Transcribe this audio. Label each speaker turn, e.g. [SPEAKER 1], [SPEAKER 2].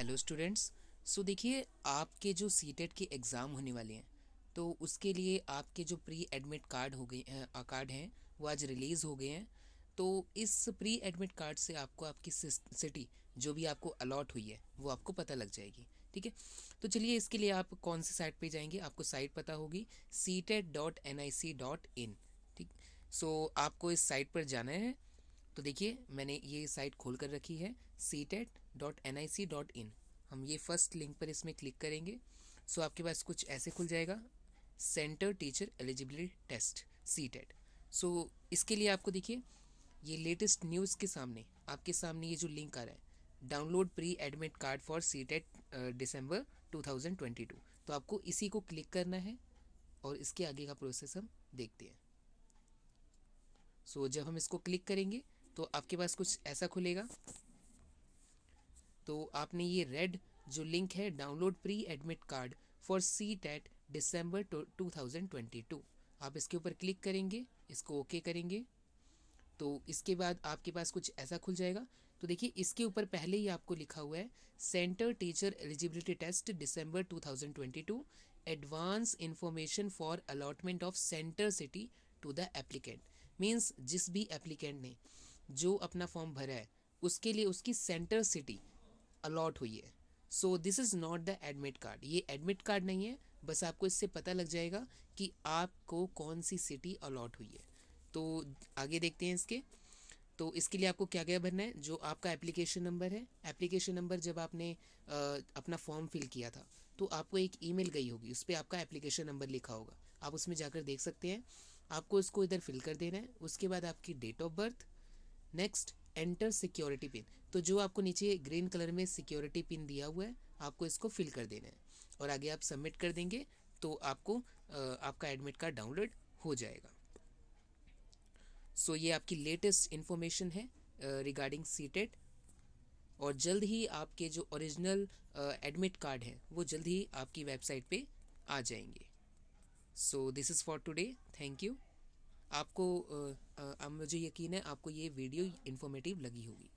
[SPEAKER 1] hello students so देखिए आपके जो सी e के एग्ज़ाम होने वाले हैं तो उसके लिए आपके जो प्री एडमिट कार्ड हो गए कार्ड हैं वो आज रिलीज़ हो गए हैं तो इस प्री एडमिट कार्ड से आपको आपकी सिटी जो भी आपको अलॉट हुई है वो आपको पता लग जाएगी ठीक है तो चलिए इसके लिए आप कौन सी साइट पे जाएंगे आपको साइट पता होगी C TET dot N I C dot in ठीक सो आपको इस साइट पर जाना है तो देखिए मैंने ये साइट खोल कर रखी है C TET dot N I C dot in हम ये फर्स्ट लिंक पर इसमें क्लिक करेंगे सो आपके पास कुछ ऐसे खुल जाएगा centre teacher eligibility test C TET so इसके लिए आपको देखिए ये लेटेस्ट न्यूज़ के सामने आपके सामने ये जो लिंक आ रहा है download pre admit card for C TET December two तो आपको इसी को क्लिक करना है और इसके आगे का प्रोसेस हम देखते हैं सो so, जब हम इसको क्लिक करेंगे तो आपके पास कुछ ऐसा खुलेगा तो आपने ये रेड जो लिंक है download pre admit card for C TET December two thousand twenty two आप इसके ऊपर क्लिक करेंगे इसको ओके करेंगे तो इसके बाद आपके पास कुछ ऐसा खुल जाएगा तो देखिए इसके ऊपर पहले ही आपको लिखा हुआ है centre teacher eligibility test December 2022 advance information for allotment of centre city to the applicant means जिस भी एप्लीकेंट ने जो अपना फॉर्म भरा है उसके लिए उसकी सेंटर सिटी अलॉट हुई है so this is not the admit card ये एडमिट कार्ड नहीं है बस आपको इससे पता लग जाएगा कि आपको कौन सी सिटी अलॉट हुई है तो आगे देखते हैं इसके तो इसके लिए आपको क्या क्या भरना है जो आपका एप्लीकेशन नंबर है एप्लीकेशन नंबर जब आपने आ, अपना फॉर्म फिल किया था तो आपको एक ईमेल गई होगी उस पर आपका एप्लीकेशन नंबर लिखा होगा आप उसमें जाकर देख सकते हैं आपको इसको इधर फिल कर देना है उसके बाद आपकी date of birth next enter security pin तो जो आपको नीचे ग्रीन कलर में सिक्योरिटी पिन दिया हुआ है आपको इसको फिल कर देना है और आगे आप सबमिट कर देंगे तो आपको आपका एडमिट कार्ड डाउनलोड हो जाएगा सो so, ये आपकी लेटेस्ट इन्फॉर्मेशन है रिगार्डिंग सीटेट और जल्द ही आपके जो ओरिजिनल एडमिट कार्ड है वो जल्द ही आपकी वेबसाइट पे आ जाएंगे so this is for today thank you आपको uh, मुझे यकीन है आपको ये वीडियो इन्फॉर्मेटिव लगी होगी